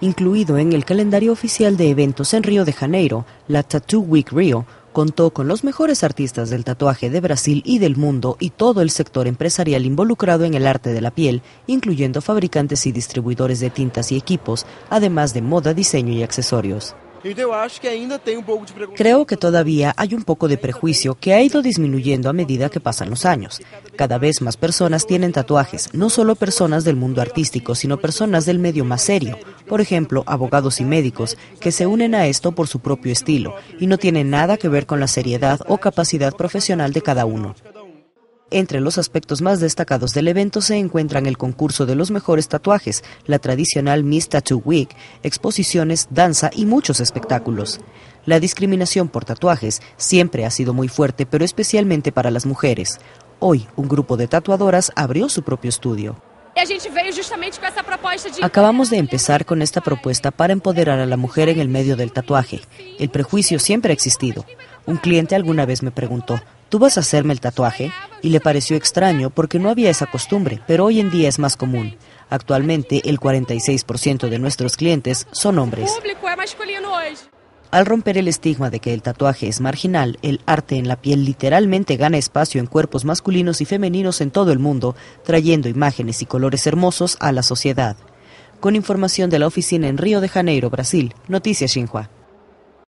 incluido en el calendario oficial de eventos en Río de Janeiro, la Tattoo Week Rio, contó con los mejores artistas del tatuaje de Brasil y del mundo y todo el sector empresarial involucrado en el arte de la piel, incluyendo fabricantes y distribuidores de tintas y equipos, además de moda, diseño y accesorios. Um Creo que todavía hay un poco de prejuicio que ha ido disminuyendo a medida que pasan los años. Cada vez más personas tienen tatuajes, no solo personas del mundo artístico, sino personas del medio más serio, por ejemplo, abogados y médicos, que se unen a esto por su propio estilo y no tienen nada que ver con la seriedad o capacidad profesional de cada uno. Entre los aspectos más destacados del evento se encuentran el concurso de los mejores tatuajes, la tradicional Miss Tattoo Week, exposiciones, danza y muchos espectáculos. La discriminación por tatuajes siempre ha sido muy fuerte, pero especialmente para las mujeres. Hoy, un grupo de tatuadoras abrió su propio estudio. E Acabamos de empezar con esta propuesta para empoderar a la mujer en el medio del tatuaje. El prejuicio siempre ha existido. Un cliente alguna vez me preguntó, ¿tú vas a hacerme el tatuaje? Y le pareció extraño porque no había esa costumbre, pero hoy en día es más común. Actualmente el 46% de nuestros clientes son hombres. Al romper el estigma de que el tatuaje es marginal, el arte en la piel literalmente gana espacio en cuerpos masculinos y femeninos en todo el mundo, trayendo imágenes y colores hermosos a la sociedad. Con información de la oficina en Río de Janeiro, Brasil, Noticias Xinhua.